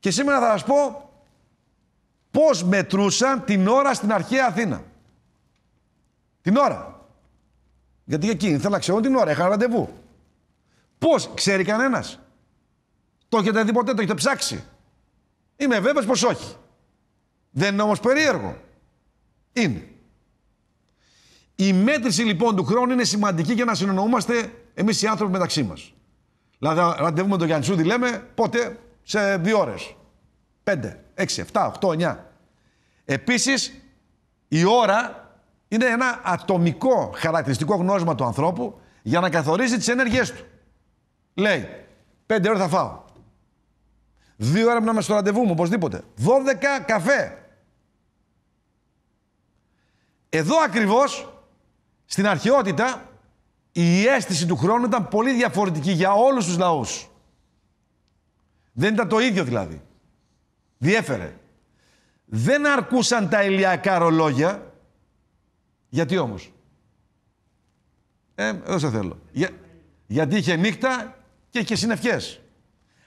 Και σήμερα θα σας πω πώς μετρούσαν την ώρα στην αρχαία Αθήνα. Την ώρα. Γιατί εκείνοι θέλουν να ξέρουν την ώρα, είχαν ραντεβού. Πώς, ξέρει κανένας. Το έχετε δει ποτέ, το έχετε ψάξει. Είμαι βέβαιος πως μετρουσαν την ωρα στην αρχαια αθηνα την ωρα γιατι εκεινοι θελουν να ξερουν την ωρα είχα ραντεβου πως ξερει κανενας το εχετε δει ποτε το εχετε ψαξει ειμαι βεβαιος πως οχι Δεν είναι όμως περίεργο. Είναι. Η μέτρηση λοιπόν του χρόνου είναι σημαντική για να συνεννοούμαστε εμείς οι άνθρωποι μεταξύ μας. Δηλαδή, ραντεβού με τον Γιαννησούδη λέμε πότε, σε δύο ώρες. 5, 6, 7, 8, 9. Επίσης, η ώρα είναι ένα ατομικό χαρακτηριστικό γνώρισμα του ανθρώπου για να καθορίζει τις ενέργειές του. Λέει, 5 ώρα θα φάω. 2 ώρα να είμαι στο ραντεβού μου, οπωσδήποτε. 12 καφέ. Εδώ ακριβώς, στην αρχαιότητα, η αίσθηση του χρόνου ήταν πολύ διαφορετική για όλους τους λαούς. Δεν ήταν το ίδιο δηλαδή. Διέφερε. Δεν αρκούσαν τα ηλιακά ρολόγια. Γιατί όμως. Ε, εδώ σε θέλω. Για, γιατί είχε νύχτα και είχε συννεφιές.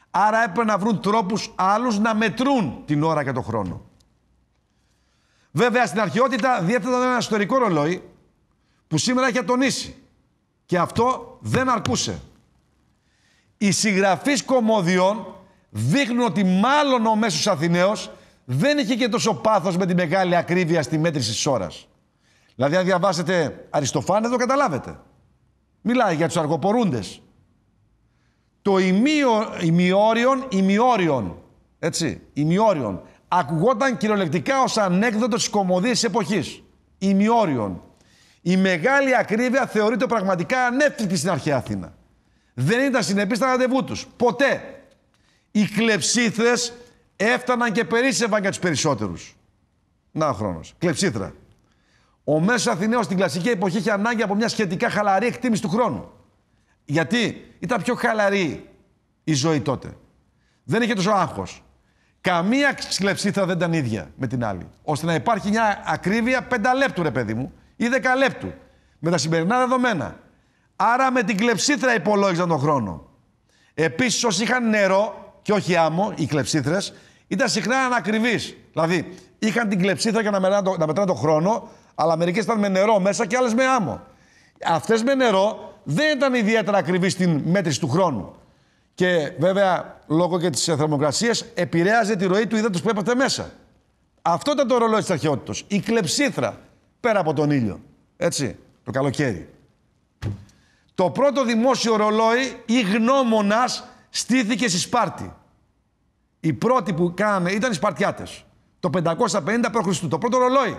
Άρα έπρεπε να βρουν τρόπους άλλους να μετρούν την ώρα και τον χρόνο. Βέβαια στην αρχαιότητα διέθεταν ένα ιστορικό ρολόι που σήμερα έχει ατονίσει. Και αυτό δεν αρκούσε. Οι συγγραφείς κομμωδιών δείχνουν ότι μάλλον ο μέσος Αθηναίος δεν είχε και τόσο πάθος με τη μεγάλη ακρίβεια στη μέτρηση της ώρας. Δηλαδή, αν διαβάσετε αριστοφάνε το καταλάβετε. Μιλάει για τους αργοπορούντες. Το ημιόριον, ημιόριον, έτσι, ημιόριον, ακουγόταν κυριολεκτικά ως ανέκδοτο της κομμωδίας της εποχής. Ημιόριον. Η μεγάλη ακρίβεια θεωρείται πραγματικά ανέφικτη στην αρχαία Αθήνα. Δεν ήταν συνεπής στα ραντεβού τους. Ποτέ οι κλεψίθρες έφταναν και περίσευαν για τους περισσότερους. Να ο χρόνος. Κλεψίθρα. Ο Μέσος Αθηναίος στην κλασική εποχή είχε ανάγκη από μια σχετικά χαλαρή εκτίμηση του χρόνου. Γιατί ήταν πιο χαλαρή η ζωή τότε. Δεν είχε τόσο άγχος. Καμία κλεψίθρα δεν ήταν ίδια με την άλλη. Ώστε να υπάρχει μια ακρίβεια πενταλέπτου λεπτού, ρε παιδί μου, ή δεκαλέπτου, Με τα σημερινά δεδομένα. Άρα με την κλεψίθρα υπολόγιζαν τον χρόνο. Επίσης, όσοι είχαν νερό, και όχι άμμο, οι κλεψίθρες, ήταν συχνά ανακριβείς. Δηλαδή, είχαν την κλεψίθρα για να, μετράνε το, να το χρόνο, αλλά μερικές ήταν με νερό μέσα και άλλες με άμμο. Αυτές με νερό δεν ήταν ιδιαίτερα ακριβή στην μέτρηση του χρόνου. Και βέβαια, λόγω και της θερμοκρασίας, επηρέαζε τη ροή του ύδατος που έπαθε μέσα. Αυτό ήταν το ρολόι της αρχαιότητας. Η κλεψίθρα πέρα από τον ήλιο. Έτσι, το καλοκαίρι. Το πρώτο δημόσιο ρολόι ή γνώμονας στήθηκε στη Σπάρτη. Η πρώτη που κάνανε ήταν οι σπαρτιάτες. Το 550 π.Χ. Το πρώτο ρολόι.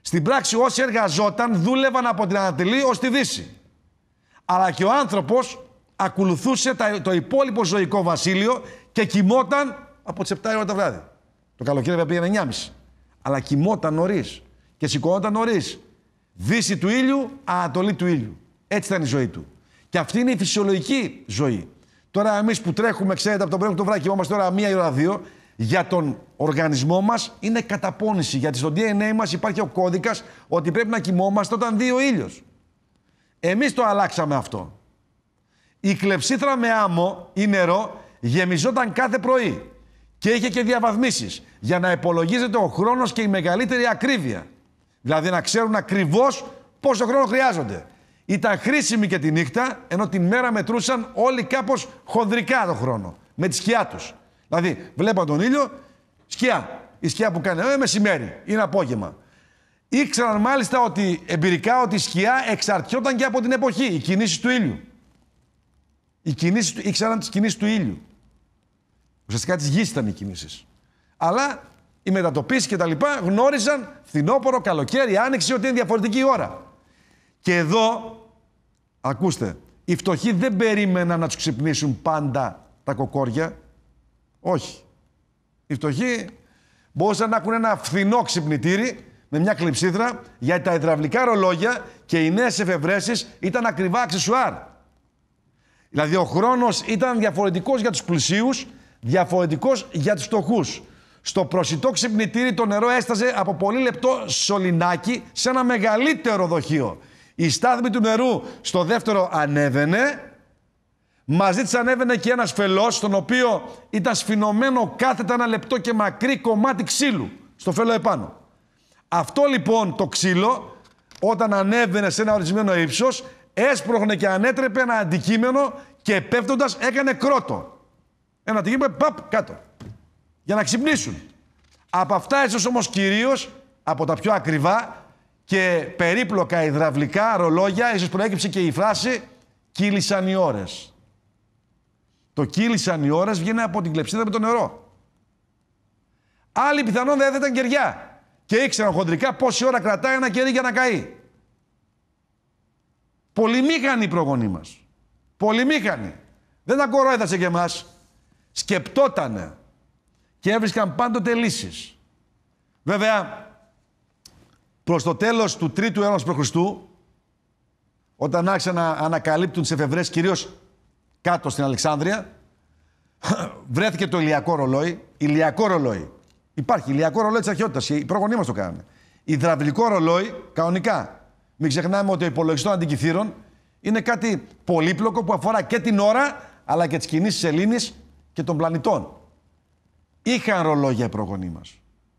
Στην πράξη όσοι εργαζόταν δούλευαν από την Ανατολή ως τη Δύση. Αλλά και ο άνθρωπος ακολουθούσε το υπόλοιπο ζωικό βασίλειο και κοιμόταν από τις 7 ώρα το βράδυ. Το καλοκαίρι πήγαινε 9.30. Αλλά κοιμόταν νωρίς και σηκώνονταν νωρίς. Δύση του ήλιου, Ανατολή του ήλιου. Έτσι ήταν η ζωή του. Και αυτή είναι η φυσιολογική ζωή. Τώρα εμείς που τρέχουμε, ξέρετε, από τον πρώτο το βράδυ κοιμόμαστε τώρα μία ώρα δύο, για τον οργανισμό μας είναι καταπώνηση. Γιατί στο DNA μας υπάρχει ο κώδικας ότι πρέπει να κοιμόμαστε όταν δει ο ήλιος. Εμείς το αλλάξαμε αυτό. Η κλεψίθρα με άμμο ή νερό γεμιζόταν κάθε πρωί και είχε και διαβαθμίσεις για να υπολογίζεται ο χρόνος και η μεγαλύτερη ακρίβεια. Δηλαδή να ξέρουν ακριβώς πόσο χρόνο χρειάζονται ήταν χρήσιμη και τη νύχτα, ενώ τη μέρα μετρούσαν όλοι κάπως χονδρικά το χρόνο. Με τη σκιά τους. Δηλαδή, βλέπαν τον ήλιο, σκιά. Η σκιά που κάνει, ε, μεσημέρι, είναι απόγευμα. Ήξεραν μάλιστα ότι εμπειρικά ότι η σκιά εξαρτιόταν και από την εποχή, οι κινήσει του ήλιου. Οι κινήσεις, ήξεραν τις κινήσεις του ήλιου. Ουσιαστικά της γης ήταν οι κινήσεις. Αλλά οι μετατοπίσεις και τα λοιπά γνώριζαν φθινόπωρο, καλοκαίρι, άνοιξη ότι είναι διαφορετική ώρα. Και εδώ Ακούστε, οι φτωχοί δεν περίμεναν να τους ξυπνήσουν πάντα τα κοκόρια. Όχι. Οι φτωχοί μπορούσαν να έχουν ένα φθηνό ξυπνητήρι με μια κλειψίδρα γιατί τα υδραυλικά ρολόγια και οι νέες εφευρέσεις ήταν ακριβά αξεσουάρ. Δηλαδή ο χρόνος ήταν διαφορετικός για τους πλησίους, διαφορετικός για τους φτωχούς. Στο προσιτό ξυπνητήρι το νερό έσταζε από πολύ λεπτό σωληνάκι σε ένα μεγαλύτερο δοχείο. Η στάθμη του νερού στο δεύτερο ανέβαινε. Μαζί της ανέβαινε και ένας φελός, στον οποίο ήταν σφινωμένο κάθετα ένα λεπτό και μακρύ κομμάτι ξύλου. Στο φελό επάνω. Αυτό λοιπόν το ξύλο, όταν ανέβαινε σε ένα ορισμένο ύψος, έσπρωχνε και ανέτρεπε ένα αντικείμενο και πέφτοντας έκανε κρότο. Ένα αντικείμενο, παπ, κάτω. Για να ξυπνήσουν. Από αυτά έτσι όμως κυρίως, από τα πιο ακριβά, και περίπλοκα υδραυλικά ρολόγια, ίσως προέκυψε και η φράση «κύλησαν οι ώρες». Το «κύλησαν οι ώρες» βγαίνει από την κλεψίδα με το νερό. Άλλοι πιθανόν δεν ήταν κεριά και ήξεραν χοντρικά πόση ώρα κρατάει ένα κερί για να καεί. Πολυμήχανοι οι προγονείς μας. Πολυμήχανοι. Δεν τα κορόιδασε και εμάς. Σκεπτότανε και έβρισκαν πάντοτε λύσεις. Βέβαια, Προς το τέλος του 3 τρίτου αιώνα π.Χ., όταν άρχισαν να ανακαλύπτουν τις εφευρές, κυρίως κάτω στην Αλεξάνδρεια, βρέθηκε το ηλιακό ρολόι. Ηλιακό ρολόι. Υπάρχει ηλιακό ρολόι της αρχαιότητας. Οι πρόγονοί μας το κάνανε. Ιδραυλικό ρολόι, κανονικά. Μην ξεχνάμε ότι ο υπολογιστή των αντικειθήρων είναι κάτι πολύπλοκο που αφορά και την ώρα, αλλά και τις κινήσεις σελήνης και των πλανητών. Είχαν ρολόγια οι προγονείς μας.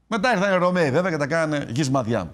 Μετά ήρθαν οι Ρωμαίοι βέβαια και τα κάνανε γης μαδιά.